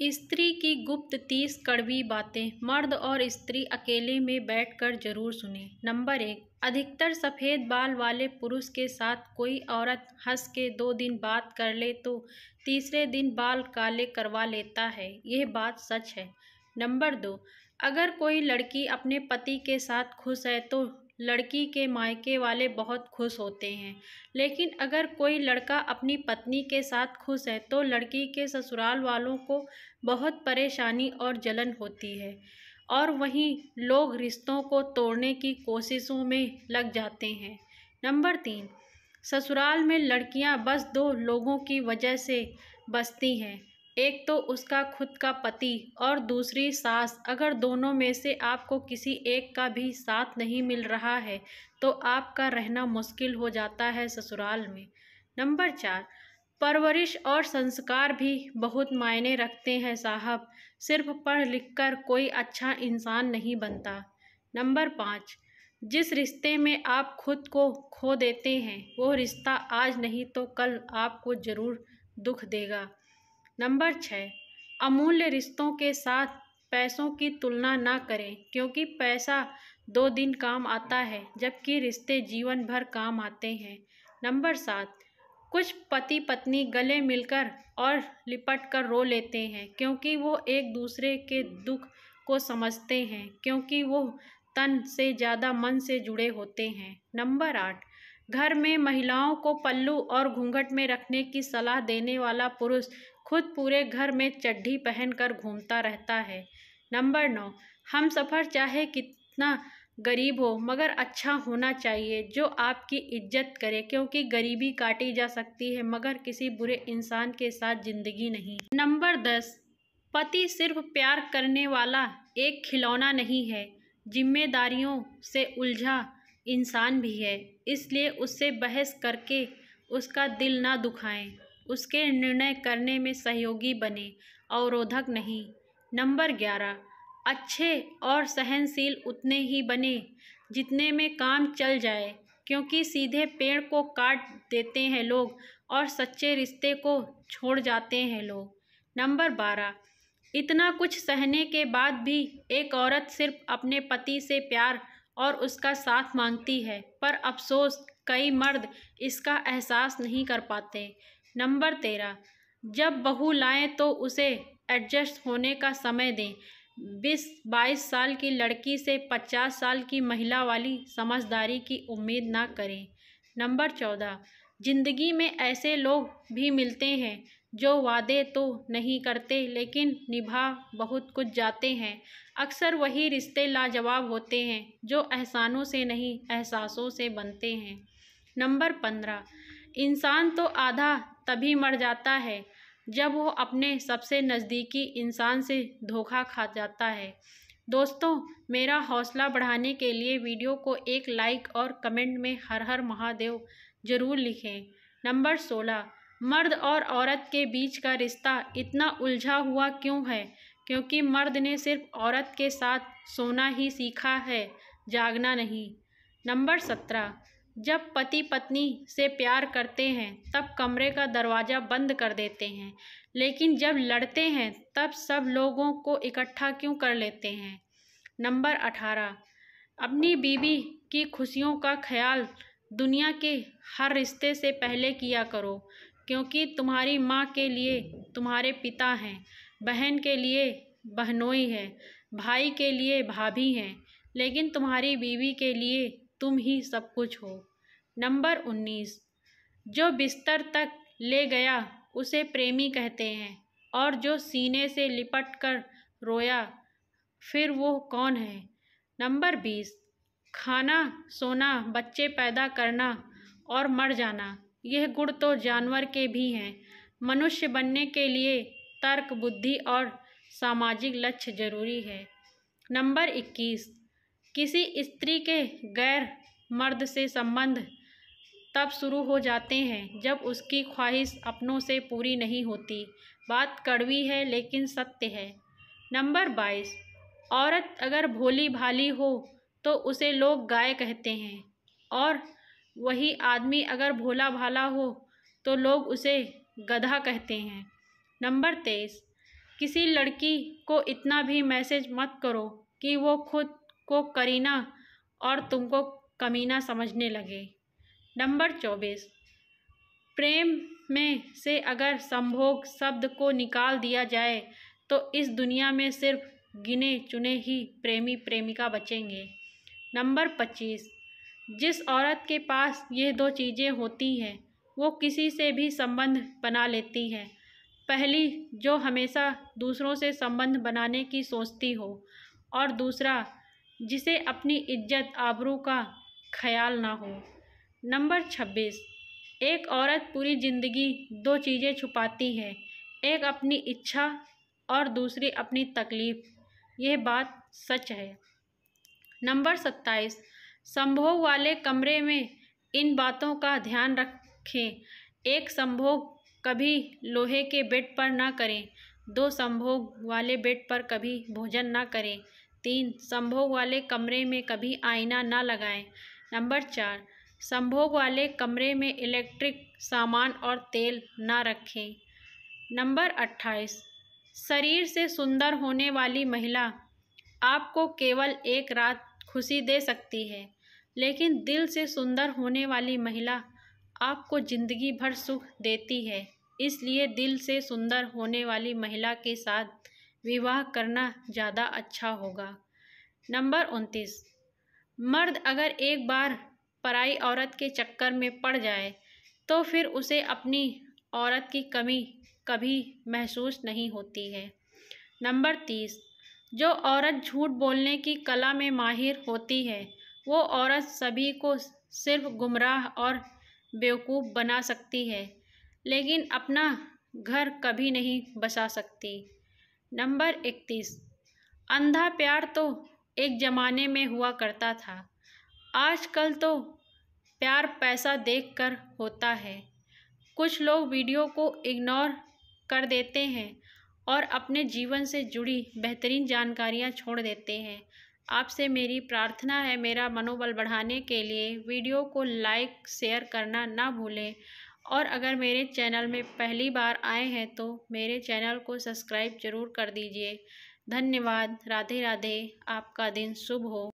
स्त्री की गुप्त तीस कड़वी बातें मर्द और स्त्री अकेले में बैठकर जरूर सुने नंबर एक अधिकतर सफ़ेद बाल वाले पुरुष के साथ कोई औरत हंस के दो दिन बात कर ले तो तीसरे दिन बाल काले करवा लेता है यह बात सच है नंबर दो अगर कोई लड़की अपने पति के साथ खुश है तो लड़की के मायके वाले बहुत खुश होते हैं लेकिन अगर कोई लड़का अपनी पत्नी के साथ खुश है तो लड़की के ससुराल वालों को बहुत परेशानी और जलन होती है और वहीं लोग रिश्तों को तोड़ने की कोशिशों में लग जाते हैं नंबर तीन ससुराल में लड़कियां बस दो लोगों की वजह से बसती हैं एक तो उसका खुद का पति और दूसरी सास अगर दोनों में से आपको किसी एक का भी साथ नहीं मिल रहा है तो आपका रहना मुश्किल हो जाता है ससुराल में नंबर चार परवरिश और संस्कार भी बहुत मायने रखते हैं साहब सिर्फ पढ़ लिख कर कोई अच्छा इंसान नहीं बनता नंबर पाँच जिस रिश्ते में आप खुद को खो देते हैं वो रिश्ता आज नहीं तो कल आपको ज़रूर दुख देगा नंबर छः अमूल्य रिश्तों के साथ पैसों की तुलना ना करें क्योंकि पैसा दो दिन काम आता है जबकि रिश्ते जीवन भर काम आते हैं नंबर सात कुछ पति पत्नी गले मिलकर और लिपट कर रो लेते हैं क्योंकि वो एक दूसरे के दुख को समझते हैं क्योंकि वो तन से ज़्यादा मन से जुड़े होते हैं नंबर आठ घर में महिलाओं को पल्लू और घूंघट में रखने की सलाह देने वाला पुरुष खुद पूरे घर में चड्ढी पहनकर घूमता रहता है नंबर नौ हम सफ़र चाहे कितना गरीब हो मगर अच्छा होना चाहिए जो आपकी इज्जत करे क्योंकि गरीबी काटी जा सकती है मगर किसी बुरे इंसान के साथ ज़िंदगी नहीं नंबर दस पति सिर्फ प्यार करने वाला एक खिलौना नहीं है जिम्मेदारियों से उलझा इंसान भी है इसलिए उससे बहस करके उसका दिल ना दुखाएं उसके निर्णय करने में सहयोगी बने अवरोधक नहीं नंबर ग्यारह अच्छे और सहनशील उतने ही बने जितने में काम चल जाए क्योंकि सीधे पेड़ को काट देते हैं लोग और सच्चे रिश्ते को छोड़ जाते हैं लोग नंबर बारह इतना कुछ सहने के बाद भी एक औरत सिर्फ अपने पति से प्यार और उसका साथ मांगती है पर अफसोस कई मर्द इसका एहसास नहीं कर पाते नंबर तेरह जब बहू लाएं तो उसे एडजस्ट होने का समय दें बीस बाईस साल की लड़की से पचास साल की महिला वाली समझदारी की उम्मीद ना करें नंबर चौदह जिंदगी में ऐसे लोग भी मिलते हैं जो वादे तो नहीं करते लेकिन निभा बहुत कुछ जाते हैं अक्सर वही रिश्ते लाजवाब होते हैं जो एहसानों से नहीं एहसासों से बनते हैं नंबर पंद्रह इंसान तो आधा तभी मर जाता है जब वो अपने सबसे नज़दीकी इंसान से धोखा खा जाता है दोस्तों मेरा हौसला बढ़ाने के लिए वीडियो को एक लाइक और कमेंट में हर हर महादेव ज़रूर लिखें नंबर सोलह मर्द और औरत के बीच का रिश्ता इतना उलझा हुआ क्यों है क्योंकि मर्द ने सिर्फ औरत के साथ सोना ही सीखा है जागना नहीं नंबर सत्रह जब पति पत्नी से प्यार करते हैं तब कमरे का दरवाज़ा बंद कर देते हैं लेकिन जब लड़ते हैं तब सब लोगों को इकट्ठा क्यों कर लेते हैं नंबर अठारह अपनी बीवी की खुशियों का ख्याल दुनिया के हर रिश्ते से पहले किया करो क्योंकि तुम्हारी माँ के लिए तुम्हारे पिता हैं बहन के लिए बहनोई है भाई के लिए भाभी हैं लेकिन तुम्हारी बीवी के लिए तुम ही सब कुछ हो नंबर उन्नीस जो बिस्तर तक ले गया उसे प्रेमी कहते हैं और जो सीने से लिपट कर रोया फिर वो कौन है नंबर बीस खाना सोना बच्चे पैदा करना और मर जाना यह गुण तो जानवर के भी हैं मनुष्य बनने के लिए तर्क बुद्धि और सामाजिक लक्ष्य जरूरी है नंबर इक्कीस किसी स्त्री के गैर मर्द से संबंध तब शुरू हो जाते हैं जब उसकी ख्वाहिश अपनों से पूरी नहीं होती बात कड़वी है लेकिन सत्य है नंबर बाईस औरत अगर भोली भाली हो तो उसे लोग गाय कहते हैं और वही आदमी अगर भोला भाला हो तो लोग उसे गधा कहते हैं नंबर तेईस किसी लड़की को इतना भी मैसेज मत करो कि वो खुद को करीना और तुमको कमीना समझने लगे नंबर चौबीस प्रेम में से अगर संभोग शब्द को निकाल दिया जाए तो इस दुनिया में सिर्फ गिने चुने ही प्रेमी प्रेमिका बचेंगे नंबर पच्चीस जिस औरत के पास ये दो चीज़ें होती हैं वो किसी से भी संबंध बना लेती है पहली जो हमेशा दूसरों से संबंध बनाने की सोचती हो और दूसरा जिसे अपनी इज्जत आबरू का ख्याल ना हो नंबर छब्बीस एक औरत पूरी ज़िंदगी दो चीज़ें छुपाती है एक अपनी इच्छा और दूसरी अपनी तकलीफ़ यह बात सच है नंबर सत्ताईस संभोग वाले कमरे में इन बातों का ध्यान रखें एक संभोग कभी लोहे के बेड पर ना करें दो संभोग वाले बेड पर कभी भोजन ना करें तीन संभोग वाले कमरे में कभी आईना ना लगाएं नंबर चार संभोग वाले कमरे में इलेक्ट्रिक सामान और तेल ना रखें नंबर अट्ठाईस शरीर से सुंदर होने वाली महिला आपको केवल एक रात खुशी दे सकती है लेकिन दिल से सुंदर होने वाली महिला आपको ज़िंदगी भर सुख देती है इसलिए दिल से सुंदर होने वाली महिला के साथ विवाह करना ज़्यादा अच्छा होगा नंबर उनतीस मर्द अगर एक बार पराई औरत के चक्कर में पड़ जाए तो फिर उसे अपनी औरत की कमी कभी महसूस नहीं होती है नंबर तीस जो औरत झूठ बोलने की कला में माहिर होती है वो औरत सभी को सिर्फ गुमराह और बेवकूफ़ बना सकती है लेकिन अपना घर कभी नहीं बसा सकती नंबर इकतीस अंधा प्यार तो एक ज़माने में हुआ करता था आजकल तो प्यार पैसा देखकर होता है कुछ लोग वीडियो को इग्नोर कर देते हैं और अपने जीवन से जुड़ी बेहतरीन जानकारियाँ छोड़ देते हैं आपसे मेरी प्रार्थना है मेरा मनोबल बढ़ाने के लिए वीडियो को लाइक शेयर करना ना भूलें और अगर मेरे चैनल में पहली बार आए हैं तो मेरे चैनल को सब्सक्राइब जरूर कर दीजिए धन्यवाद राधे राधे आपका दिन शुभ हो